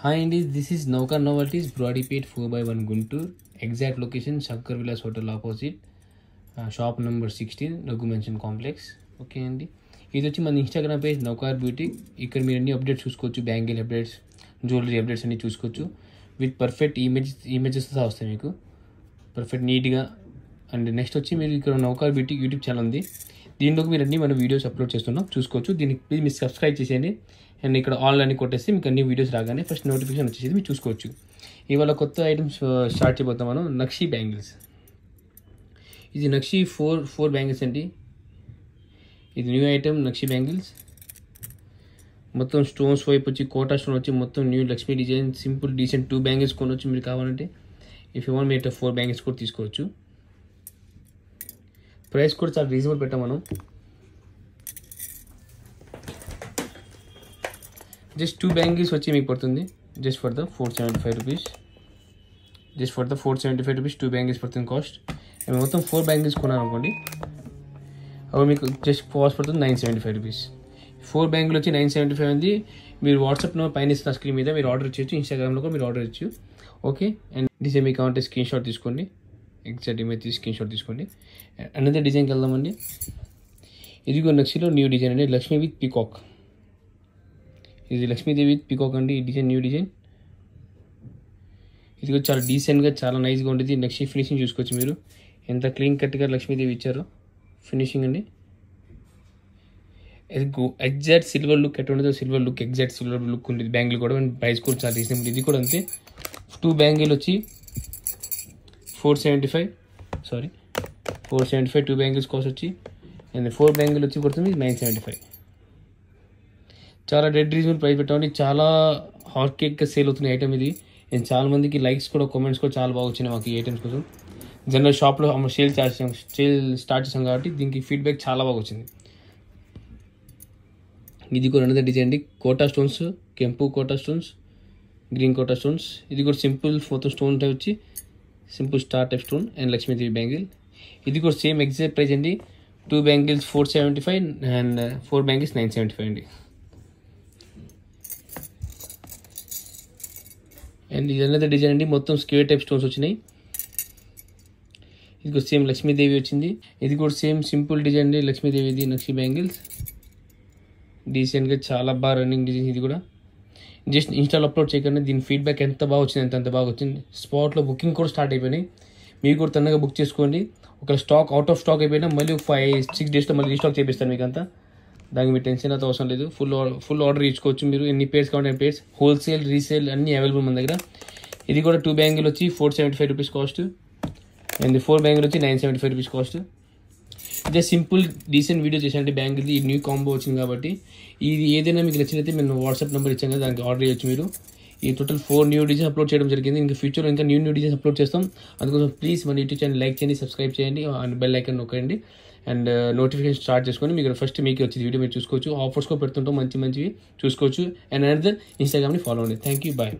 hi అండి this is Naukar novelties Brodipet four by one Guntur exact location Shankar Vilas hotel opposite shop number sixteen Raghu mansion complex okay అండి ఇది వచ్చి మన Instagram page నౌకార్ beauty ఇక్కడ మీరు అన్ని అప్డేట్స్ చూసుకోవచ్చు బ్యాంగిల్ అప్డేట్స్ జ్యువెలరీ అప్డేట్స్ అన్ని చూసుకోవచ్చు విత్ పర్ఫెక్ట్ ఇమేజ్ ఇమేజెస్ తా వస్తాయి మీకు పర్ఫెక్ట్ నీట్గా అండ్ నెక్స్ట్ వచ్చి మీరు ఇక్కడ నౌకార్ బ్యూటీ యూట్యూబ్ ఛానల్ ఉంది దీనిలోకి మీరు అన్ని మన వీడియోస్ అప్లోడ్ చేస్తున్నాం చూసుకోవచ్చు దీనికి ప్లీజ్ మీరు సబ్స్క్రైబ్ చేసేయండి అండ్ ఇక్కడ ఆన్లైన్ కొట్టేసి మీకు అన్ని వీడియోస్ రాగానే ఫస్ట్ నోటిఫికేషన్ వచ్చేసి మీరు చూసుకోవచ్చు ఇవాళ కొత్త ఐటమ్స్ స్టార్ట్ చేయబోతాం మనం నక్షీ బ్యాంగిల్స్ ఇది నక్షీ ఫోర్ ఫోర్ బ్యాంగిల్స్ అండి ఇది న్యూ ఐటమ్ నక్షి బ్యాంగిల్స్ మొత్తం స్టోన్స్ వైపు వచ్చి కోటా స్టోన్ వచ్చి మొత్తం new Lakshmi design simple decent two bangles కొనవచ్చు మీరు కావాలంటే ఇఫ్ యూ వాంట్ మీ ఫోర్ బ్యాంగిల్స్ కూడా తీసుకోవచ్చు ప్రైస్ కూడా చాలా రీజనబుల్ పెట్టాం మనం జస్ట్ టూ బ్యాంగిల్స్ వచ్చి మీకు పడుతుంది just for the four seventy five rupees just for the four seventy five rupees two bangles పడుతుంది కాస్ట్ మేము మొత్తం ఫోర్ బ్యాంగిల్స్ కొన్నాను అనుకోండి అవి మీకు జస్ట్ కాస్ట్ పడుతుంది nine seventy five rupees four bangle వచ్చి నైన్ సెవెంటీ ఫైవ్ ఉంది మీరు వాట్సాప్ నెంబర్ పైన ఇస్తున్న స్క్రీన్ మీద మీరు ఆర్డర్ చేయొచ్చు ఇన్స్టాగ్రామ్లో కూడా మీరు ఆర్డర్ ఇచ్చు ఓకే అండ్ డిసే మీకు కావాలంటే స్క్రీన్ షాట్ తీసుకోండి ఎగ్జాక్ట్ ఇమేజ్ తీసి స్క్రీన్ షాట్ తీసుకోండి అనదర్ డిజైన్కి వెళ్దామండి ఇదిగో నెక్స్ట్లో న్యూ డిజైన్ అండి లక్ష్మీ విత్ పీకాక్ ఇది లక్ష్మీదేవి విత్ పీకాక్ అండి ఈ డిజైన్ న్యూ డిజైన్ ఇదిగో చాలా డీసెంట్గా చాలా నైస్గా ఉంటుంది నెక్స్ట్ ఫినిషింగ్ చూసుకోవచ్చు మీరు ఎంత క్లీన్ కట్గా లక్ష్మీదేవి ఇచ్చారు ఫినిషింగ్ అండి ఎగ్జాక్ట్ సిల్వర్ లుక్ ఎట్లా ఉండదు silver look exact silver look ఉండేది బ్యాంగిల్ కూడా ప్రైస్ కూడా చాలా రీజనబుల్ ఇది కూడా అంతే టూ బ్యాంగిల్ వచ్చి four seventy five sorry four seventy five two bangles కోసం వచ్చి అండ్ ఫోర్ బ్యాంగిల్ వచ్చి కొడుతుంది నైన్ సెవెంటీ ఫైవ్ చాలా డెడ్ రీజనబుల్ ప్రైస్ పెట్టామండి చాలా హాట్ కేక్గా సేల్ అవుతున్న ఐటమ్ ఇది అండ్ చాలా మందికి లైక్స్ కూడా కామెంట్స్ కూడా చాలా బాగా వచ్చినాయి మాకు ఈ ఐటమ్స్ కోసం జనరల్ షాప్లో సేల్ చేసాం సేల్ స్టార్ట్ చేసాం కాబట్టి దీనికి ఫీడ్బ్యాక్ చాలా బాగా వచ్చింది ఇది కూడా రెండు డిజైన్ అండి కోటా స్టోన్స్ కెంపు Kota stones green Kota stones ఇది కూడా సింపుల్ ఫోతో స్టోన్ వచ్చి సింపుల్ స్టార్ టెప్ స్టోన్ అండ్ లక్ష్మీదేవి బ్యాంగిల్ ఇది కూడా సేమ్ ఎగ్జాక్ట్ ప్రైస్ అండి two bangles four seventy five and four bangles nine seventy five అండి అండ్ ఇది అనేది డిజైన్ అండి మొత్తం స్క్వేర్ టైప్ స్టోన్స్ వచ్చినాయి ఇది కూడా సేమ్ లక్ష్మీదేవి వచ్చింది ఇది కూడా సేమ్ సింపుల్ డిజైన్ అండి లక్ష్మీదేవిది నక్షి బ్యాంగిల్స్ డీసెంట్గా చాలా బాగా రన్నింగ్ డిజైన్ ఇది కూడా జస్ట్ ఇన్స్టాలో అప్లోడ్ చేయకండి దీని ఫీడ్బ్యాక్ ఎంత బాగా వచ్చింది ఎంత అంత బాగా వచ్చింది స్పాట్లో బుకింగ్ కూడా స్టార్ట్ అయిపోయినాయి మీరు కూడా తొందరగా బుక్ చేసుకోండి ఒకవేళ స్టాక్ అవుట్ ఆఫ్ స్టాక్ అయిపోయినా మళ్ళీ ఫైవ్ సిక్స్ డేస్లో మళ్ళీ రీస్టాక్ చేపిస్తాను మీకు అంతా దానికి మీరు టెన్షన్ అయితే అవసరం లేదు ఫుల్ ఫుల్ ఆర్డర్ ఇచ్చుకోవచ్చు మీరు ఎన్ని పేర్స్ కావాలి ఎన్ని పేర్స్ హోల్సేల్ రీసేల్ అన్నీ అవైలబుల్ మన దగ్గర ఇది కూడా టూ బ్యాంగిల్ వచ్చి four seventy five rupees cost and four bangle వచ్చి nine seventy five rupees cost ఇదే సింపుల్ డీసెంట్ వీడియో చేసానంటే బ్యాంక్ది ఈ న్యూ కాంబో వచ్చింది కాబట్టి ఇది ఏదైనా మీకు నచ్చినైతే మేము వాట్సాప్ నెంబర్ ఇచ్చాం కదా దానికి ఆర్డర్ చేయొచ్చు మీరు ఈ total four new design upload చేయడం జరిగింది ఇంకా ఫ్యూచర్లో ఇంకా న్యూ న్యూ డిజైన్స్ అప్లోడ్ చేస్తాం అందుకోసం ప్లీజ్ మన యూట్యూబ్ ఛానల్ లైక్ చేయండి సబ్స్క్రైబ్ చేయండి అండ్ బెల్ ఐకన్ నొక్కండి అండ్ నోటిఫికేషన్ uh, స్టార్ట్ చేసుకొని మీకు ఫస్ట్ మీకు వచ్చింది వీడియో మీరు చూసుకోవచ్చు ఆఫర్స్ కూడా పెడుతుంటాం మంచి మంచివి చూసుకోవచ్చు అండ్ అనదర్ ఇన్స్టాగ్రామ్ని ఫాలో అండి థ్యాంక్ యూ బాయ్